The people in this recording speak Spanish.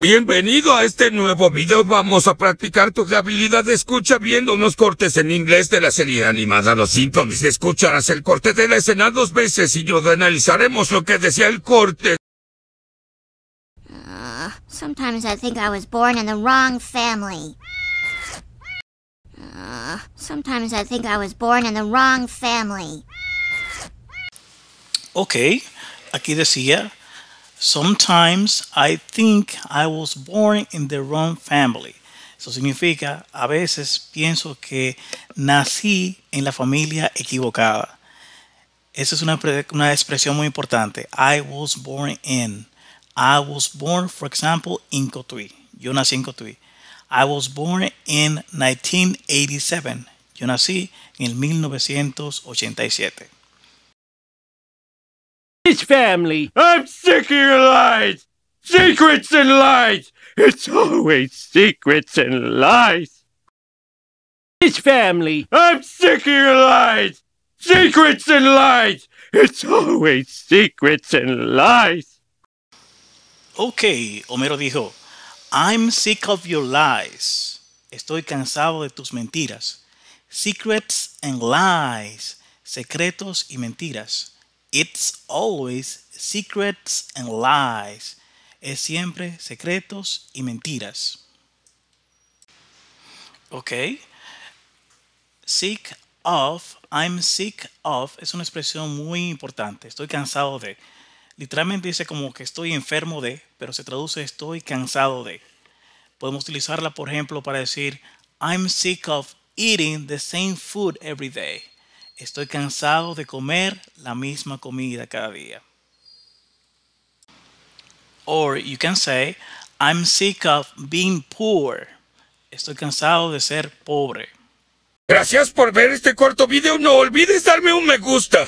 Bienvenido a este nuevo video. Vamos a practicar tu habilidad de escucha viendo unos cortes en inglés de la serie animada Los Simpsons. Escucharás el corte de la escena dos veces y yo analizaremos lo que decía el corte. Ah, sometimes I think I was born in the wrong family. Ah, sometimes I think I was born in the wrong family. Ok, aquí decía Sometimes I think I was born in the wrong family. Eso significa, a veces pienso que nací en la familia equivocada. Esa es una, una expresión muy importante. I was born in. I was born, for example, in Cotuí. Yo nací en Cotuí. I was born in 1987. Yo nací en 1987. his family. I'm sick of your lies! Secrets and lies! It's always secrets and lies! His family. I'm sick of your lies! Secrets and lies! It's always secrets and lies! Okay, Homero dijo, I'm sick of your lies. Estoy cansado de tus mentiras. Secrets and lies. Secretos y mentiras. It's always secrets and lies. Es siempre secretos y mentiras. Ok. Sick of, I'm sick of, es una expresión muy importante. Estoy cansado de. Literalmente dice como que estoy enfermo de, pero se traduce estoy cansado de. Podemos utilizarla, por ejemplo, para decir I'm sick of eating the same food every day. Estoy cansado de comer la misma comida cada día. Or you can say, I'm sick of being poor. Estoy cansado de ser pobre. Gracias por ver este corto video. No olvides darme un me gusta.